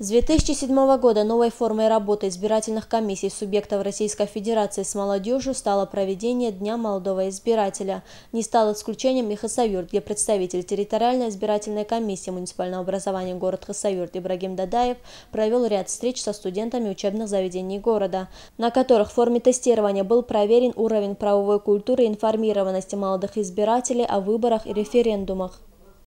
С 2007 года новой формой работы избирательных комиссий субъектов Российской Федерации с молодежью стало проведение Дня молодого избирателя. Не стал исключением и Хасавюрт, где представитель территориальной избирательной комиссии муниципального образования город Хасавюрт Ибрагим Дадаев провел ряд встреч со студентами учебных заведений города, на которых в форме тестирования был проверен уровень правовой культуры и информированности молодых избирателей о выборах и референдумах.